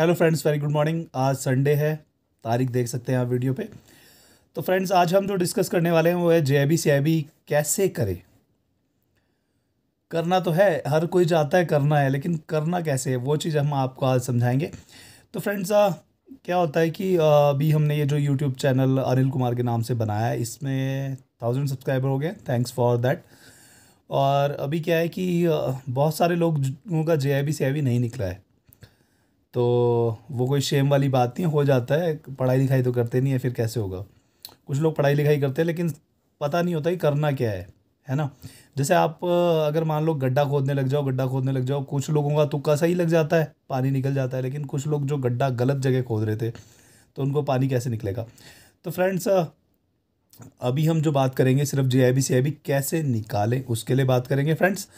hello friends very good morning आज Sunday है तारीख देख सकते हैं आप वीडियो पे तो फ्रेंड्स आज हम जो डिस्कस करने वाले हैं वो है जे आई कैसे करें करना तो है हर कोई चाहता है करना है लेकिन करना कैसे है वो चीज़ हम आपको आज समझाएंगे तो फ्रेंड्स क्या होता है कि अभी हमने ये जो यूट्यूब चैनल अनिल कुमार के नाम से बनाया है इसमें थाउजेंड सब्सक्राइबर हो गए थैंक्स फॉर दैट और अभी क्या है कि बहुत सारे लोगों का जे आई नहीं निकला है तो वो कोई शेम वाली बात नहीं हो जाता है पढ़ाई लिखाई तो करते नहीं है फिर कैसे होगा कुछ लोग पढ़ाई लिखाई करते हैं लेकिन पता नहीं होता कि करना क्या है है ना जैसे आप अगर मान लो गड्ढा खोदने लग जाओ गड्ढा खोदने लग जाओ कुछ लोगों का तुक्का सही लग जाता है पानी निकल जाता है लेकिन कुछ लोग जो गड्ढा गलत जगह खोद रहे थे तो उनको पानी कैसे निकलेगा तो फ्रेंड्स अभी हम जो बात करेंगे सिर्फ जे आई बी सी आई बी कैसे निकालें उसके लिए बात करेंगे फ्रेंड्स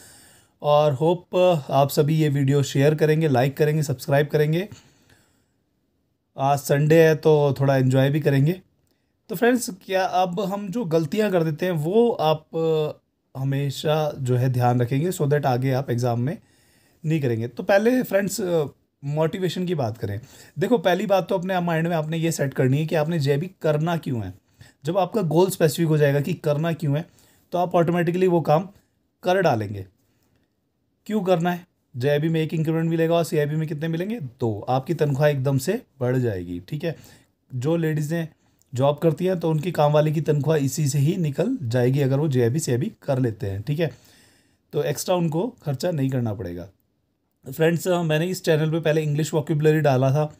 और होप uh, आप सभी ये वीडियो शेयर करेंगे लाइक करेंगे सब्सक्राइब करेंगे आज संडे है तो थोड़ा इन्जॉय भी करेंगे तो फ्रेंड्स क्या अब हम जो गलतियां कर देते हैं वो आप uh, हमेशा जो है ध्यान रखेंगे सो so दैट आगे आप एग्ज़ाम में नहीं करेंगे तो पहले फ्रेंड्स मोटिवेशन uh, की बात करें देखो पहली बात तो अपने माइंड में आपने ये सेट करनी है कि आपने जे भी करना क्यों है जब आपका गोल स्पेसिफिक हो जाएगा कि करना क्यों है तो आप ऑटोमेटिकली वो काम कर डालेंगे क्यों करना है जे में एक इंक्रीमेंट मिलेगा और सी में कितने मिलेंगे दो आपकी तनख्वाह एकदम से बढ़ जाएगी ठीक है जो लेडीज़ें जॉब करती हैं तो उनकी काम वाले की तनख्वाह इसी से ही निकल जाएगी अगर वो जे आई कर लेते हैं ठीक है तो एक्स्ट्रा उनको खर्चा नहीं करना पड़ेगा फ्रेंड्स मैंने इस चैनल पे पहले इंग्लिश वॉक्यूबलरी डाला था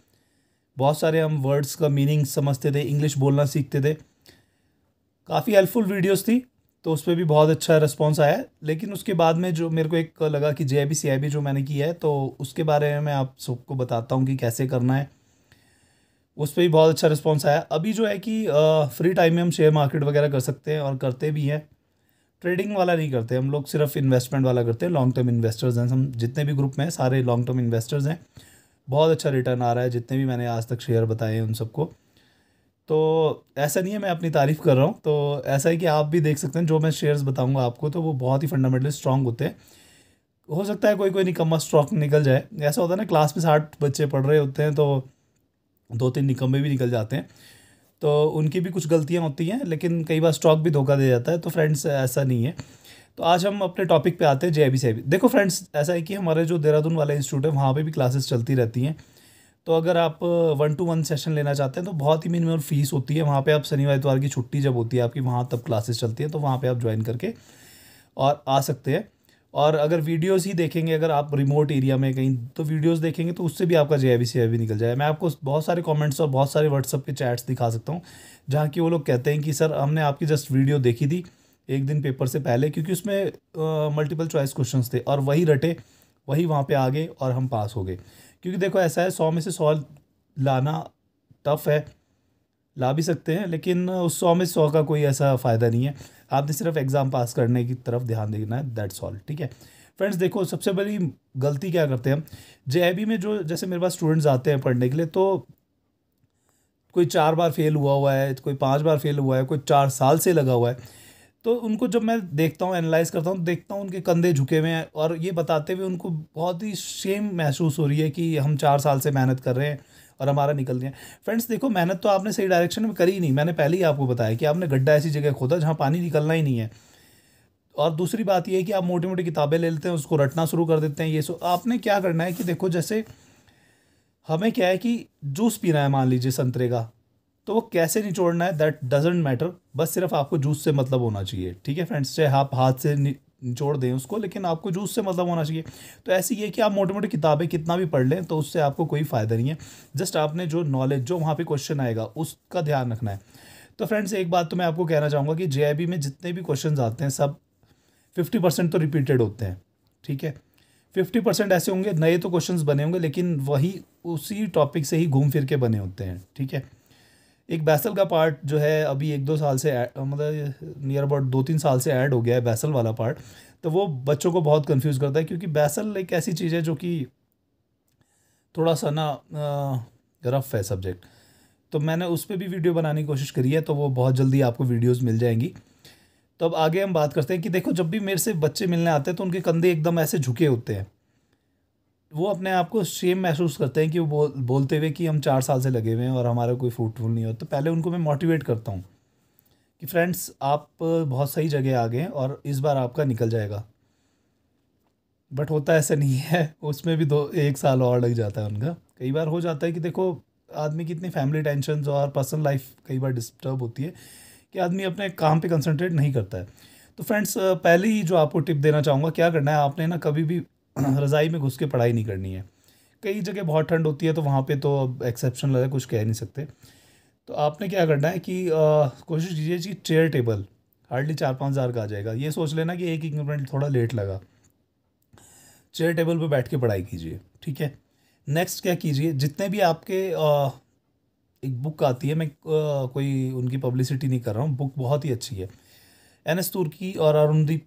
बहुत सारे हम वर्ड्स का मीनिंग समझते थे इंग्लिश बोलना सीखते थे काफ़ी हेल्पफुल वीडियोस थी तो उस पर भी बहुत अच्छा रिस्पॉन्स आया लेकिन उसके बाद में जो मेरे को एक लगा कि जे आई बी बी सी आई जो मैंने की है तो उसके बारे में मैं आप सबको बताता हूँ कि कैसे करना है उस पर भी बहुत अच्छा रिस्पॉन्स आया अभी जो है कि फ्री टाइम में हम शेयर मार्केट वगैरह कर सकते हैं और करते भी हैं ट्रेडिंग वाला नहीं करते हम लोग सिर्फ इन्वेस्टमेंट वाला करते हैं लॉन्ग टर्म इन्वेस्टर्स हैं हम जितने भी ग्रुप में हैं सारे लॉन्ग टर्म इन्वेस्टर्स हैं बहुत अच्छा रिटर्न आ रहा है जितने भी मैंने आज तक शेयर बताए हैं उन सबको तो ऐसा नहीं है मैं अपनी तारीफ़ कर रहा हूँ तो ऐसा है कि आप भी देख सकते हैं जो मैं शेयर्स बताऊँगा आपको तो वो बहुत ही फंडामेंटली स्ट्रांग होते हैं हो सकता है कोई कोई निकम्मा स्ट्रॉक निकल जाए ऐसा होता है ना क्लास में साठ बच्चे पढ़ रहे होते हैं तो दो तीन निकम्बे भी निकल जाते हैं तो उनकी भी कुछ गलतियाँ होती हैं लेकिन कई बार स्टॉक भी धोखा दे जाता है तो फ्रेंड्स ऐसा नहीं है तो आज हम अपने टॉपिक पे आते हैं जे आई बी देखो फ्रेंड्स ऐसा है कि हमारे जो देहरादून वाला इंस्टीट्यूट है वहाँ पर भी क्लासेस चलती रहती हैं तो अगर आप वन टू वन सेशन लेना चाहते हैं तो बहुत ही मिनिमम फीस होती है वहाँ पे आप शनिवार इतवार की छुट्टी जब होती है आपकी वहाँ तब क्लासेस चलती है तो वहाँ पे आप ज्वाइन करके और आ सकते हैं और अगर वीडियोस ही देखेंगे अगर आप रिमोट एरिया में कहीं तो वीडियोस देखेंगे तो उससे भी आपका जे आई सी भी निकल जाएगा मैं आपको बहुत सारे कॉमेंट्स और बहुत सारे व्हाट्सअप के चैट्स दिखा सकता हूँ जहाँ कि वो लोग कहते हैं कि सर हमने आपकी जस्ट वीडियो देखी थी एक दिन पेपर से पहले क्योंकि उसमें मल्टीपल चॉइस क्वेश्चन थे और वही रटे वही वहाँ पर आ गए और हम पास हो गए क्योंकि देखो ऐसा है सौ में से सौ लाना टफ है ला भी सकते हैं लेकिन उस सौ में सौ का कोई ऐसा फ़ायदा नहीं है आपने सिर्फ एग्ज़ाम पास करने की तरफ ध्यान देना है दैट्स ऑल ठीक है फ्रेंड्स देखो सबसे बड़ी गलती क्या करते हैं हम जे में जो जैसे मेरे पास स्टूडेंट्स आते हैं पढ़ने के लिए तो कोई चार बार फेल हुआ हुआ है कोई पाँच बार फेल हुआ है कोई चार साल से लगा हुआ है तो उनको जब मैं देखता हूँ एनालाइज करता हूँ देखता हूँ उनके कंधे झुके हुए हैं और ये बताते हुए उनको बहुत ही शेम महसूस हो रही है कि हम चार साल से मेहनत कर रहे हैं और हमारा निकल दिया फ्रेंड्स देखो मेहनत तो आपने सही डायरेक्शन में करी ही नहीं मैंने पहले ही आपको बताया कि आपने गड्ढा ऐसी जगह खोदा जहाँ पानी निकलना ही नहीं है और दूसरी बात यह है कि आप मोटी मोटी किताबें ले लेते हैं उसको रटना शुरू कर देते हैं ये सो आपने क्या करना है कि देखो जैसे हमें क्या है कि जूस पीना है मान लीजिए संतरे का तो वो कैसे निचोड़ना है दैट डजेंट मैटर बस सिर्फ आपको जूस से मतलब होना चाहिए ठीक है फ्रेंड्स चाहे आप हाथ से निचोड़ दें उसको लेकिन आपको जूस से मतलब होना चाहिए तो ऐसी ये कि आप मोटी मोटी किताबें कितना भी पढ़ लें तो उससे आपको कोई फ़ायदा नहीं है जस्ट आपने जो नॉलेज जो वहाँ पर क्वेश्चन आएगा उसका ध्यान रखना है तो फ्रेंड्स एक बात तो मैं आपको कहना चाहूँगा कि जे में जितने भी क्वेश्चन आते हैं सब फिफ्टी परसेंट तो रिपीटेड होते हैं ठीक है फिफ्टी परसेंट ऐसे होंगे नए तो क्वेश्चंस बने होंगे लेकिन वही उसी टॉपिक से ही घूम फिर के बने होते हैं ठीक है एक बैसल का पार्ट जो है अभी एक दो साल से मतलब नियर अबाउट दो तीन साल से ऐड हो गया है बैसल वाला पार्ट तो वो बच्चों को बहुत कंफ्यूज करता है क्योंकि बैसल एक ऐसी चीज़ है जो कि थोड़ा सा ना रफ है सब्जेक्ट तो मैंने उस पर भी वीडियो बनाने की कोशिश करी है तो वो बहुत जल्दी आपको वीडियोस मिल जाएंगी तो अब आगे हम बात करते हैं कि देखो जब भी मेरे से बच्चे मिलने आते हैं तो उनके कंधे एकदम ऐसे झुके होते हैं वो अपने आप को शेम महसूस करते हैं कि वो बोल बोलते हुए कि हम चार साल से लगे हुए हैं और हमारा कोई फ्रूटफुल नहीं हो तो पहले उनको मैं मोटिवेट करता हूँ कि फ्रेंड्स आप बहुत सही जगह आ गए और इस बार आपका निकल जाएगा बट होता ऐसा नहीं है उसमें भी दो एक साल और लग जाता है उनका कई बार हो जाता है कि देखो आदमी की इतनी फैमिली टेंशन और पर्सनल लाइफ कई बार डिस्टर्ब होती है कि आदमी अपने काम पे कंसंट्रेट नहीं करता है तो फ्रेंड्स पहले ही जो आपको टिप देना चाहूँगा क्या करना है आपने ना कभी भी रज़ाई में घुस के पढ़ाई नहीं करनी है कई जगह बहुत ठंड होती है तो वहाँ पे तो अब एक्सेप्शन है कुछ कह नहीं सकते तो आपने क्या करना है कि कोशिश कीजिए कि चेयर टेबल हार्डली चार पाँच हज़ार का आ जाएगा ये सोच लेना कि एक इक्विपमेंट थोड़ा लेट लगा चेयर टेबल पर बैठ के पढ़ाई कीजिए ठीक है नेक्स्ट क्या कीजिए जितने भी आपके आ, एक बुक आती है मैं आ, कोई उनकी पब्लिसिटी नहीं कर रहा हूँ बुक बहुत ही अच्छी है एन एस तुर्की और अरुणदीप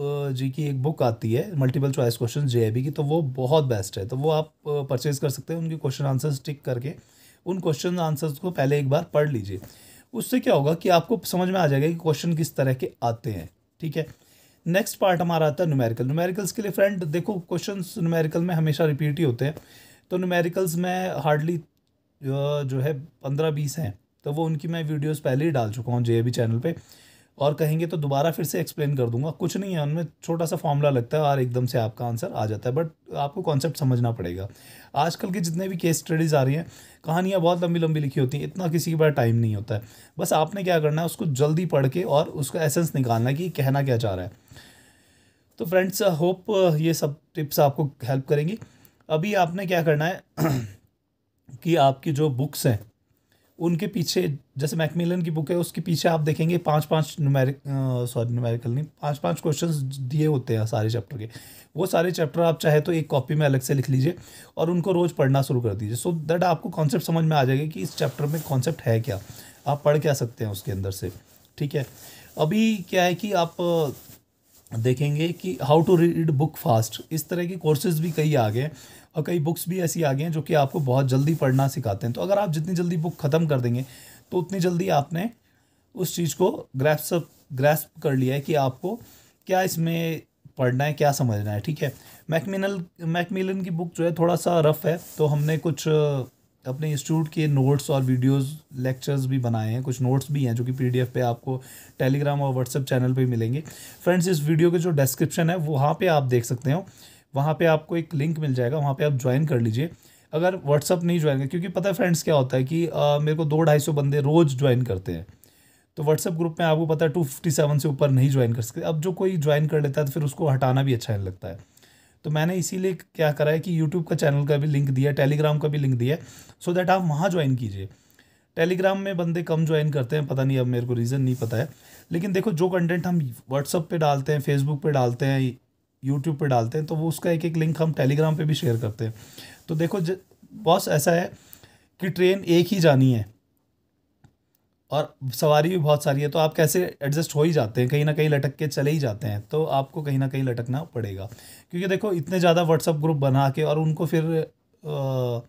जी की एक बुक आती है मल्टीपल चॉइस क्वेश्चन जे की तो वो बहुत बेस्ट है तो वो आप परचेज़ कर सकते हैं उनके क्वेश्चन आंसर्स टिक करके उन क्वेश्चन आंसर्स को पहले एक बार पढ़ लीजिए उससे क्या होगा कि आपको समझ में आ जाएगा कि क्वेश्चन किस तरह के आते हैं ठीक है नेक्स्ट पार्ट हमारा आता है न्यूमेरिकल न्यूमेरिकल्स के लिए फ्रेंड देखो क्वेश्चन न्यूमेरिकल में हमेशा रिपीट ही होते हैं तो न्यूमेरिकल्स में हार्डली जो है पंद्रह बीस हैं तो वो उनकी मैं वीडियोस पहले ही डाल चुका हूँ जे चैनल पे और कहेंगे तो दोबारा फिर से एक्सप्लेन कर दूंगा कुछ नहीं है उनमें छोटा सा फॉर्मूला लगता है और एकदम से आपका आंसर आ जाता है बट आपको कॉन्सेप्ट समझना पड़ेगा आजकल के जितने भी केस स्टडीज़ आ रही हैं कहानियाँ बहुत लंबी लंबी लिखी होती हैं इतना किसी के पास टाइम नहीं होता है बस आपने क्या करना है उसको जल्दी पढ़ के और उसका एसेंस निकालना है कि कहना क्या चाह रहा है तो फ्रेंड्स होप uh, ये सब टिप्स आपको हेल्प करेंगी अभी आपने क्या करना है कि आपकी जो बुक्स हैं उनके पीछे जैसे मैकमिलन की बुक है उसके पीछे आप देखेंगे पाँच पाँच नुमेरिक सॉरी नुमेरिकल नहीं पाँच पाँच क्वेश्चन दिए होते हैं सारे चैप्टर के वो सारे चैप्टर आप चाहे तो एक कॉपी में अलग से लिख लीजिए और उनको रोज़ पढ़ना शुरू कर दीजिए सो दैट आपको कॉन्सेप्ट समझ में आ जाएगा कि इस चैप्टर में कॉन्सेप्ट है क्या आप पढ़ क्या सकते हैं उसके अंदर से ठीक है अभी क्या है कि आप देखेंगे कि how to read book fast इस तरह के कोर्सेज भी कई आ गए हैं और कई बुक्स भी ऐसी आ गई हैं जो कि आपको बहुत जल्दी पढ़ना सिखाते हैं तो अगर आप जितनी जल्दी बुक ख़त्म कर देंगे तो उतनी जल्दी आपने उस चीज़ को ग्रैप्सअप ग्रैस्प कर लिया है कि आपको क्या इसमें पढ़ना है क्या समझना है ठीक है मैकमिनल मैकमिलन की बुक जो है थोड़ा सा रफ है तो हमने कुछ अपने इंस्टीट्यूट के नोट्स और वीडियोस लेक्चर्स भी बनाए हैं कुछ नोट्स भी हैं जो कि पीडीएफ पे आपको टेलीग्राम और व्हाट्सएप चैनल पे मिलेंगे फ्रेंड्स इस वीडियो के जो डिस्क्रिप्शन है वहाँ पे आप देख सकते हो वहाँ पे आपको एक लिंक मिल जाएगा वहाँ पे आप ज्वाइन कर लीजिए अगर व्हाट्सअप नहीं ज्वाइन करें क्योंकि पता है फ्रेंड्स क्या होता है कि आ, मेरे को दो ढाई सौ बंदे रोज़ ज्वाइन करते हैं तो व्हाट्सअप ग्रुप में आपको पता है टू फिफ्टी सेवन से ऊपर नहीं ज्वाइन कर सकते अब जो कोई ज्वाइन कर लेता है तो फिर उसको हटाना भी अच्छा लगता है तो मैंने इसीलिए क्या करा है कि यूट्यूब का चैनल का भी लिंक दिया टेलीग्राम का भी लिंक दिया सो दैट आप वहाँ ज्वाइन कीजिए टेलीग्राम में बंदे कम ज्वाइन करते हैं पता नहीं अब मेरे को रीज़न नहीं पता है लेकिन देखो जो कंटेंट हम व्हाट्सअप पे डालते हैं फेसबुक पे डालते हैं यूट्यूब पे डालते हैं तो वो उसका एक एक लिंक हम टेलीग्राम पे भी शेयर करते हैं तो देखो बॉस ऐसा है कि ट्रेन एक ही जानी है और सवारी भी बहुत सारी है तो आप कैसे एडजस्ट हो ही जाते हैं कहीं ना कहीं लटक के चले ही जाते हैं तो आपको कहीं ना कहीं लटकना पड़ेगा क्योंकि देखो इतने ज़्यादा व्हाट्सअप ग्रुप बना के और उनको फिर आ,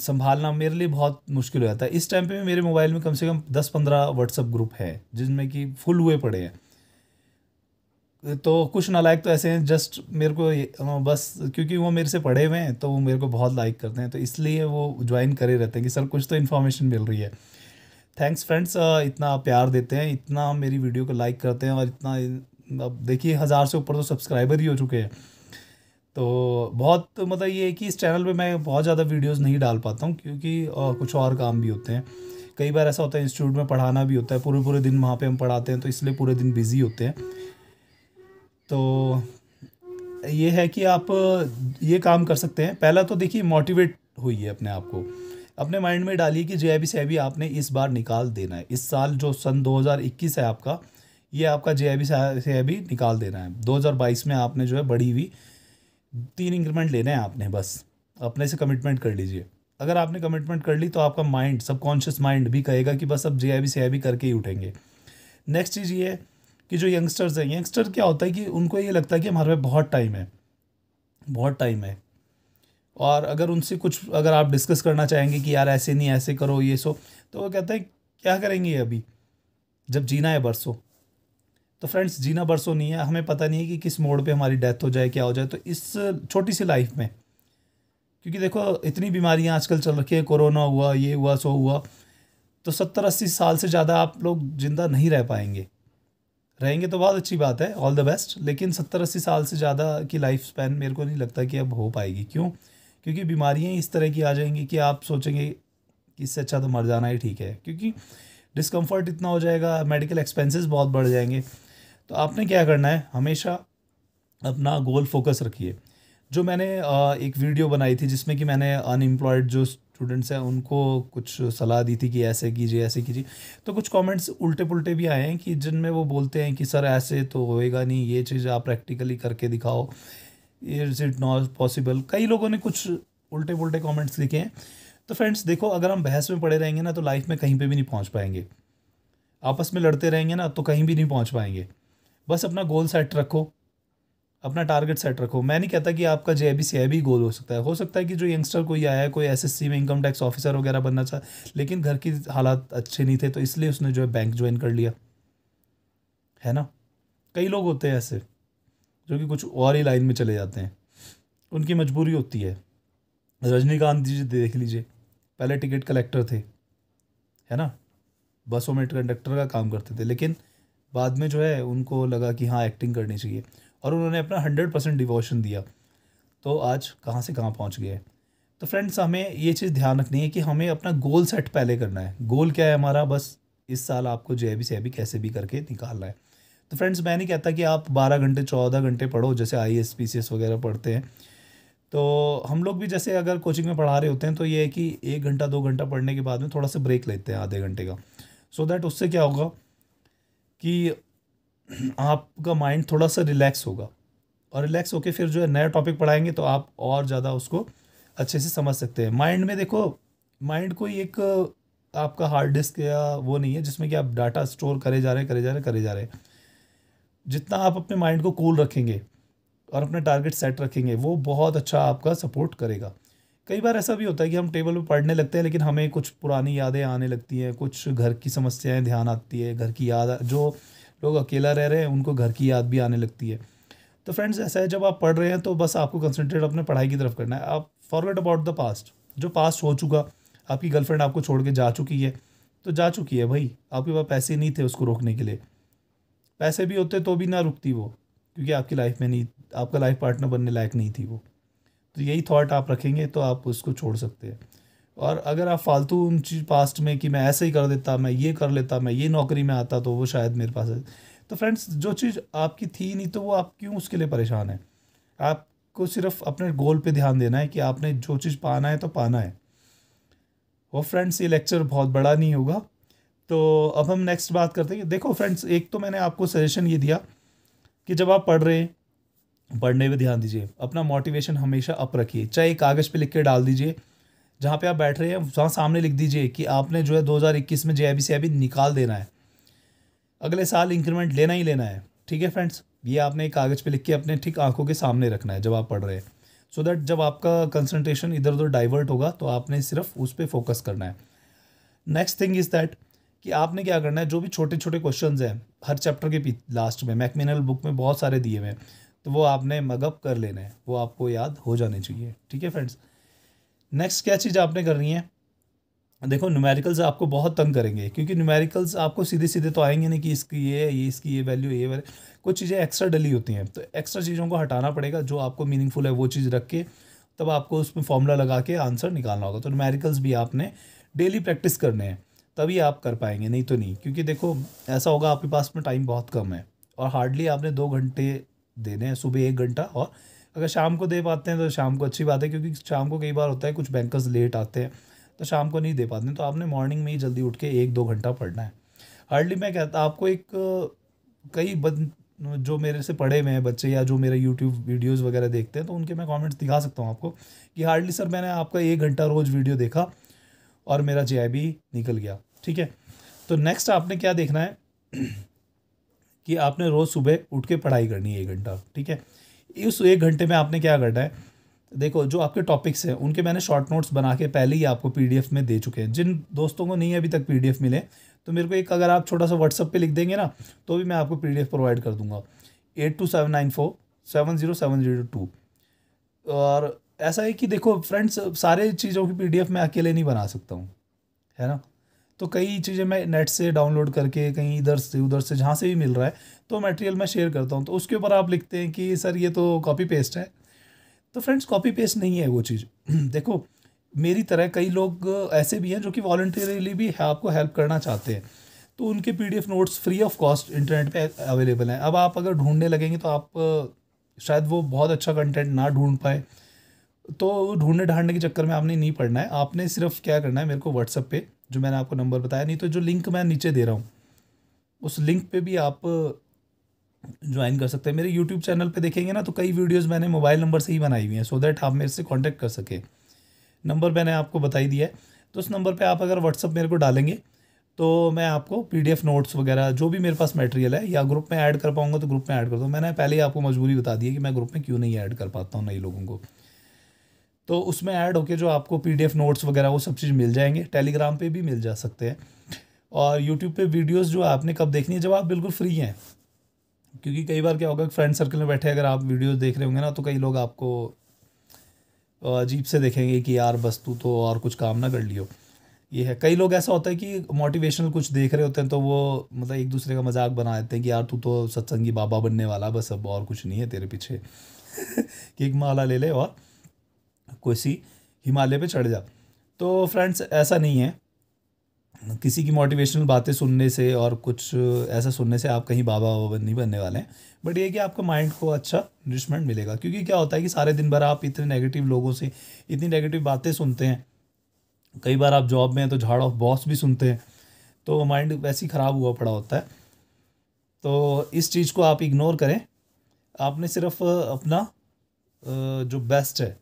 संभालना मेरे लिए बहुत मुश्किल हो जाता है इस टाइम पे मेरे मोबाइल में कम से कम दस पंद्रह व्हाट्सअप ग्रुप है जिनमें कि फुल हुए पड़े हैं तो कुछ नालायक तो ऐसे हैं जस्ट मेरे को बस क्योंकि वो मेरे से पढ़े हुए हैं तो वो मेरे को बहुत लाइक करते हैं तो इसलिए वो ज्वाइन करे रहते हैं कि सर कुछ तो इन्फॉर्मेशन मिल रही है थैंक्स फ्रेंड्स uh, इतना प्यार देते हैं इतना मेरी वीडियो को लाइक करते हैं और इतना अब देखिए हज़ार से ऊपर तो सब्सक्राइबर ही हो चुके हैं तो बहुत मतलब ये है कि इस चैनल पे मैं बहुत ज़्यादा वीडियोस नहीं डाल पाता हूँ क्योंकि और कुछ और काम भी होते हैं कई बार ऐसा होता है इंस्टीट्यूट में पढ़ाना भी होता है पूरे पूरे दिन वहाँ पर हम पढ़ाते हैं तो इसलिए पूरे दिन बिज़ी होते हैं तो ये है कि आप ये काम कर सकते हैं पहला तो देखिए मोटिवेट हुई है अपने आप को अपने माइंड में डालिए कि जे आई आपने इस बार निकाल देना है इस साल जो सन 2021 है आपका ये आपका जे आई निकाल देना है 2022 में आपने जो है बढ़ी हुई तीन इंक्रीमेंट लेने हैं आपने बस अपने से कमिटमेंट कर लीजिए अगर आपने कमिटमेंट कर ली तो आपका माइंड सबकॉन्शियस माइंड भी कहेगा कि बस अब जे आई करके ही उठेंगे नेक्स्ट चीज़ ये है कि जो यंगस्टर्स हैं यंगस्टर क्या होता है कि उनको ये लगता है कि हमारे पास बहुत टाइम है बहुत टाइम है और अगर उनसे कुछ अगर आप डिस्कस करना चाहेंगे कि यार ऐसे नहीं ऐसे करो ये सो तो वो कहते हैं क्या करेंगे अभी जब जीना है बरसों तो फ्रेंड्स जीना बरसों नहीं है हमें पता नहीं है कि किस मोड़ पे हमारी डेथ हो जाए क्या हो जाए तो इस छोटी सी लाइफ में क्योंकि देखो इतनी बीमारियां आजकल चल रखी है कोरोना हुआ ये हुआ सो हुआ तो सत्तर अस्सी साल से ज़्यादा आप लोग जिंदा नहीं रह पाएंगे रहेंगे तो बहुत अच्छी बात है ऑल द बेस्ट लेकिन सत्तर अस्सी साल से ज़्यादा की लाइफ स्पैन मेरे को नहीं लगता कि अब हो पाएगी क्यों क्योंकि बीमारियाँ इस तरह की आ जाएंगी कि आप सोचेंगे कि इससे अच्छा तो मर जाना ही ठीक है क्योंकि डिस्कम्फर्ट इतना हो जाएगा मेडिकल एक्सपेंसेस बहुत बढ़ जाएंगे तो आपने क्या करना है हमेशा अपना गोल फोकस रखिए जो मैंने एक वीडियो बनाई थी जिसमें कि मैंने अनएम्प्लॉयड जो स्टूडेंट्स हैं उनको कुछ सलाह दी थी कि ऐसे कीजिए ऐसे कीजिए तो कुछ कमेंट्स उल्टे पुल्टे भी आए हैं कि जिनमें वो बोलते हैं कि सर ऐसे तो होएगा नहीं ये चीज़ आप प्रैक्टिकली करके दिखाओ इज इट नॉट पॉसिबल कई लोगों ने कुछ उल्टे पुलटे कॉमेंट्स लिखे हैं तो फ्रेंड्स देखो अगर हम बहस में पड़े रहेंगे ना तो लाइफ में कहीं पे भी नहीं पहुंच पाएंगे आपस में लड़ते रहेंगे ना तो कहीं भी नहीं पहुंच पाएंगे बस अपना गोल सेट रखो अपना टारगेट सेट रखो मैं नहीं कहता कि आपका जे बी सी भी गोल हो सकता है हो सकता है कि जो यंगस्टर कोई आया है कोई एसएससी में इनकम टैक्स ऑफिसर वगैरह बनना चाह लेकिन घर की हालात अच्छे नहीं थे तो इसलिए उसने जो है बैंक ज्वाइन कर लिया है ना कई लोग होते हैं ऐसे जो कि कुछ और ही लाइन में चले जाते हैं उनकी मजबूरी होती है रजनीकांत जी देख लीजिए पहले टिकट कलेक्टर थे है ना बसों में कंडक्टर का काम करते थे लेकिन बाद में जो है उनको लगा कि हाँ एक्टिंग करनी चाहिए और उन्होंने अपना हंड्रेड परसेंट डिवोशन दिया तो आज कहाँ से कहाँ पहुँच गए तो फ्रेंड्स हमें ये चीज़ ध्यान रखनी है कि हमें अपना गोल सेट पहले करना है गोल क्या है हमारा बस इस साल आपको जय भी कैसे भी करके निकालना है तो फ्रेंड्स मैं नहीं कहता कि आप बारह घंटे चौदह घंटे पढ़ो जैसे I S P C S वगैरह पढ़ते हैं तो हम लोग भी जैसे अगर कोचिंग में पढ़ा रहे होते हैं तो ये है कि एक घंटा दो घंटा पढ़ने के बाद में थोड़ा सा ब्रेक लेते हैं आधे घंटे का सो so दैट उससे क्या होगा कि आपका माइंड थोड़ा सा रिलैक्स होगा और रिलैक्स होकर फिर जो है नया टॉपिक पढ़ाएंगे तो आप और ज़्यादा उसको अच्छे से समझ सकते हैं माइंड में देखो माइंड कोई एक आपका हार्ड डिस्क या वो नहीं है जिसमें कि आप डाटा स्टोर करे जा रहे हैं करे जा रहे हैं करे जा रहे हैं जितना आप अपने माइंड को कूल रखेंगे और अपना टारगेट सेट रखेंगे वो बहुत अच्छा आपका सपोर्ट करेगा कई बार ऐसा भी होता है कि हम टेबल पर पढ़ने लगते हैं लेकिन हमें कुछ पुरानी यादें आने लगती हैं कुछ घर की समस्याएं ध्यान आती है घर की याद जो लोग अकेला रह रहे हैं उनको घर की याद भी आने लगती है तो फ्रेंड्स ऐसा है जब आप पढ़ रहे हैं तो बस आपको कंसनट्रेट अपने पढ़ाई की तरफ करना है आप फॉरवर्ड अबाउट द पास्ट जो पास्ट हो चुका आपकी गर्लफ्रेंड आपको छोड़ के जा चुकी है तो जा चुकी है भाई आपके पास पैसे नहीं थे उसको रोकने के लिए पैसे भी होते तो भी ना रुकती वो क्योंकि आपकी लाइफ में नहीं आपका लाइफ पार्टनर बनने लायक नहीं थी वो तो यही थॉट आप रखेंगे तो आप उसको छोड़ सकते हैं और अगर आप फालतू उन चीज पास्ट में कि मैं ऐसे ही कर देता मैं ये कर लेता मैं ये नौकरी में आता तो वो शायद मेरे पास है तो फ्रेंड्स जो चीज़ आपकी थी नहीं तो वो आप क्यों उसके लिए परेशान है आपको सिर्फ अपने गोल पे ध्यान देना है कि आपने जो चीज़ पाना है तो पाना है वो फ्रेंड्स ये लेक्चर बहुत बड़ा नहीं होगा तो अब हम नेक्स्ट बात करते हैं देखो फ्रेंड्स एक तो मैंने आपको सजेशन ये दिया कि जब आप पढ़ रहे हैं पढ़ने पर ध्यान दीजिए अपना मोटिवेशन हमेशा अप रखिए चाहे कागज़ पे लिख के डाल दीजिए जहाँ पे आप बैठ रहे हैं वहाँ सामने लिख दीजिए कि आपने जो है 2021 में जे आई निकाल देना है अगले साल इंक्रीमेंट लेना ही लेना है ठीक है फ्रेंड्स ये आपने कागज़ पे लिख के अपने ठीक आंखों के सामने रखना है जब आप पढ़ रहे हैं सो so दैट जब आपका कंसनट्रेशन इधर उधर डाइवर्ट होगा तो आपने सिर्फ उस पर फोकस करना है नेक्स्ट थिंग इज़ दैट कि आपने क्या करना है जो भी छोटे छोटे क्वेश्चन हैं हर चैप्टर के लास्ट में मैकमिनल बुक में बहुत सारे दिए हुए हैं तो वो आपने मगअप कर लेना है वो आपको याद हो जाने चाहिए ठीक है फ्रेंड्स नेक्स्ट क्या चीज़ आपने करनी है देखो न्यूमेरिकल्स आपको बहुत तंग करेंगे क्योंकि न्यूमेरिकल्स आपको सीधे सीधे तो आएंगे नहीं कि इसकी ये ये इसकी ये वैल्यू ये वैल्यू कुछ चीज़ें एक्स्ट्रा डली होती हैं तो एक्स्ट्रा चीज़ों को हटाना पड़ेगा जो आपको मीनिंगफुल है वो चीज़ रख के तब आपको उसमें फॉर्मूला लगा के आंसर निकालना होगा तो न्यूमेरिकल्स भी आपने डेली प्रैक्टिस करने हैं तभी आप कर पाएंगे नहीं तो नहीं क्योंकि देखो ऐसा होगा आपके पास में टाइम बहुत कम है और हार्डली आपने दो घंटे देने हैं सुबह एक घंटा और अगर शाम को दे पाते हैं तो शाम को अच्छी बात है क्योंकि शाम को कई बार होता है कुछ बैंकर्स लेट आते हैं तो शाम को नहीं दे पाते हैं तो आपने मॉर्निंग में ही जल्दी उठ के एक दो घंटा पढ़ना है हार्डली मैं कहता आपको एक कई बद जो मेरे से पढ़े हुए हैं बच्चे या जो मेरे यूट्यूब वीडियोज़ वगैरह देखते हैं तो उनके मैं कॉमेंट्स दिखा सकता हूँ आपको कि हार्डली सर मैंने आपका एक घंटा रोज़ वीडियो देखा और मेरा जे निकल गया ठीक है तो नेक्स्ट आपने क्या देखना है कि आपने रोज़ सुबह उठ के पढ़ाई करनी है एक घंटा ठीक है इस एक घंटे में आपने क्या करना है देखो जो आपके टॉपिक्स हैं उनके मैंने शॉर्ट नोट्स बना के पहले ही आपको एफ़ में दे चुके हैं जिन दोस्तों को नहीं अभी तक एफ मिले तो मेरे को एक अगर आप छोटा सा व्हाट्सअप पे लिख देंगे ना तो भी मैं आपको एफ़ प्रोवाइड कर दूंगा eight two seven nine four seven zero seven zero two और ऐसा है कि देखो फ्रेंड्स सारे चीज़ों की पीडीएफ मैं अकेले नहीं बना सकता हूँ है ना तो कई चीज़ें मैं नेट से डाउनलोड करके कहीं इधर से उधर से जहाँ से भी मिल रहा है तो मटेरियल मैं शेयर करता हूँ तो उसके ऊपर आप लिखते हैं कि सर ये तो कॉपी पेस्ट है तो फ्रेंड्स कॉपी पेस्ट नहीं है वो चीज़ देखो मेरी तरह कई लोग ऐसे भी हैं जो कि वॉल्टियरली भी आपको हेल्प करना चाहते हैं तो उनके P notes free of cost internet पर अवेलेबल हैं अब आप अगर ढूंढने लगेंगे तो आप शायद वो बहुत अच्छा कंटेंट ना ढूंढ पाए तो ढूंढने ढांढने के चक्कर में आपने नहीं पढ़ना है आपने सिर्फ क्या करना है मेरे को व्हाट्सअप पे जो मैंने आपको नंबर बताया नहीं तो जो लिंक मैं नीचे दे रहा हूँ उस लिंक पे भी आप ज्वाइन कर सकते हैं मेरे यूट्यूब चैनल पे देखेंगे ना तो कई वीडियोस मैंने मोबाइल नंबर से ही बनाई हुई हैं सो दैट आप मेरे से कॉन्टैक्ट कर सके नंबर मैंने आपको बताई दिया है तो उस नंबर पर आप अगर व्हाट्सअप मेरे को डालेंगे तो मैं आपको पी नोट्स वगैरह जो भी मेरे पास मटेरियल है या ग्रुप में ऐड कर पाऊँगा तो ग्रुप में ऐड कर दो मैंने पहले ही आपको मजबूरी बता दी है कि मैं ग्रुप में क्यों नहीं ऐड कर पाता हूँ नई लोगों को तो उसमें ऐड होके जो आपको पीडीएफ नोट्स वगैरह वो सब चीज़ मिल जाएंगे टेलीग्राम पे भी मिल जा सकते हैं और यूट्यूब पे वीडियोस जो आपने कब देखनी है जब आप बिल्कुल फ्री हैं क्योंकि कई बार क्या होगा फ्रेंड सर्कल में बैठे अगर आप वीडियोस देख रहे होंगे ना तो कई लोग आपको अजीब से देखेंगे कि यार बस तू तो और कुछ काम ना कर लियो ये है कई लोग ऐसा होता है कि मोटिवेशनल कुछ देख रहे होते हैं तो वो मतलब एक दूसरे का मजाक बना देते हैं कि यार तू तो सत्संगी बाबा बनने वाला बस अब और कुछ नहीं है तेरे पीछे कि एक माला ले ले और किसी हिमालय पे चढ़ जा तो फ्रेंड्स ऐसा नहीं है किसी की मोटिवेशनल बातें सुनने से और कुछ ऐसा सुनने से आप कहीं बाबा वाबा नहीं बनने वाले हैं बट ये कि आपका माइंड को अच्छा नरिशमेंट मिलेगा क्योंकि क्या होता है कि सारे दिन भर आप इतने नेगेटिव लोगों से इतनी नेगेटिव बातें सुनते हैं कई बार आप जॉब में हैं तो झाड़ ऑफ बॉस भी सुनते हैं तो माइंड वैसे ही ख़राब हुआ पड़ा होता है तो इस चीज़ को आप इग्नोर करें आपने सिर्फ अपना जो बेस्ट है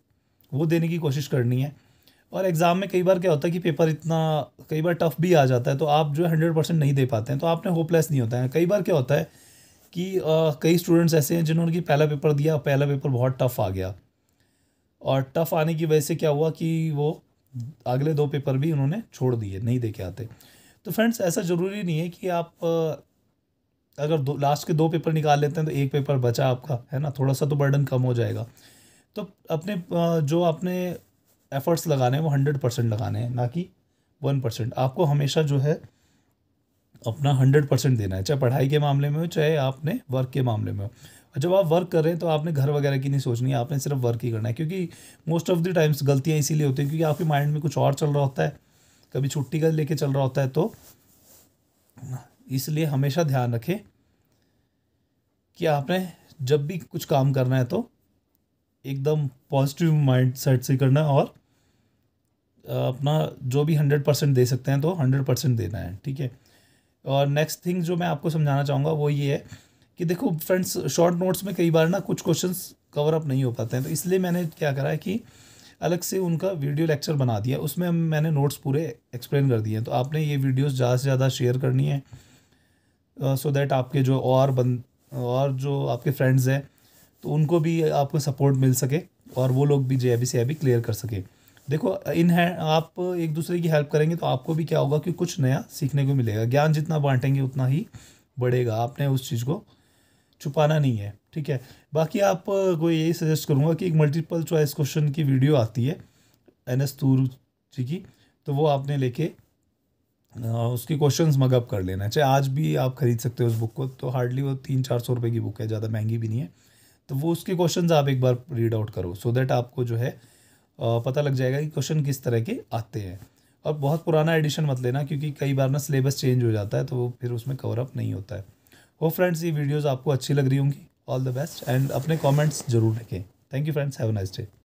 वो देने की कोशिश करनी है और एग्ज़ाम में कई बार क्या होता है कि पेपर इतना कई बार टफ भी आ जाता है तो आप जो है हंड्रेड परसेंट नहीं दे पाते हैं तो आपने होपलेस नहीं होता है कई बार क्या होता है कि आ, कई स्टूडेंट्स ऐसे हैं जिन्होंने कि पहला पेपर दिया पहला पेपर बहुत टफ आ गया और टफ आने की वजह से क्या हुआ कि वो अगले दो पेपर भी उन्होंने छोड़ दिए नहीं दे के आते तो फ्रेंड्स ऐसा ज़रूरी नहीं है कि आप अगर दो लास्ट के दो पेपर निकाल लेते हैं तो एक पेपर बचा आपका है ना थोड़ा सा तो बर्डन कम हो जाएगा तो अपने जो आपने एफर्ट्स लगाने हैं वो हंड्रेड परसेंट लगाने हैं ना कि वन परसेंट आपको हमेशा जो है अपना हंड्रेड परसेंट देना है चाहे पढ़ाई के मामले में हो चाहे आपने वर्क के मामले में हो जब आप वर्क कर रहे हैं तो आपने घर वगैरह की नहीं सोचनी है आपने सिर्फ वर्क ही करना है क्योंकि मोस्ट ऑफ द टाइम्स गलतियाँ इसीलिए होती हैं क्योंकि आपके माइंड में कुछ और चल रहा होता है कभी छुट्टी का लेके चल रहा होता है तो इसलिए हमेशा ध्यान रखें कि आपने जब भी कुछ काम करना है तो एकदम पॉजिटिव माइंड सेट से करना है और अपना जो भी हंड्रेड परसेंट दे सकते हैं तो हंड्रेड परसेंट देना है ठीक है और नेक्स्ट थिंग जो मैं आपको समझाना चाहूँगा वो ये है कि देखो फ्रेंड्स शॉर्ट नोट्स में कई बार ना कुछ क्वेश्चन कवर अप नहीं हो पाते हैं तो इसलिए मैंने क्या करा है कि अलग से उनका वीडियो लेक्चर बना दिया उसमें मैंने नोट्स पूरे एक्सप्लेन कर दिए हैं तो आपने ये वीडियोस ज़्यादा से ज़्यादा शेयर करनी है सो uh, दैट so आपके जो और बंद और जो आपके फ्रेंड्स हैं तो उनको भी आपको सपोर्ट मिल सके और वो लोग भी जे से अभी क्लियर कर सके देखो इन है आप एक दूसरे की हेल्प करेंगे तो आपको भी क्या होगा कि कुछ नया सीखने को मिलेगा ज्ञान जितना बांटेंगे उतना ही बढ़ेगा आपने उस चीज़ को छुपाना नहीं है ठीक है बाकी आप को यही सजेस्ट करूँगा कि एक मल्टीपल चॉइस क्वेश्चन की वीडियो आती है एन एस तूर जी की तो वो आपने लेके उसके क्वेश्चंस मगअप कर लेना चाहे आज भी आप खरीद सकते हो उस बुक को तो हार्डली वो तीन चार सौ रुपये की बुक है ज़्यादा महंगी भी नहीं है तो वो उसके क्वेश्चन आप एक बार रीड आउट करो सो so दैट आपको जो है पता लग जाएगा कि क्वेश्चन किस तरह के आते हैं और बहुत पुराना एडिशन मत लेना क्योंकि कई बार ना सिलेबस चेंज हो जाता है तो वो फिर उसमें कवर अप नहीं होता है हो फ्रेंड्स ये वीडियोज़ आपको अच्छी लग रही होंगी ऑल द बेस्ट एंड अपने कॉमेंट्स जरूर रखें thank you friends have nice day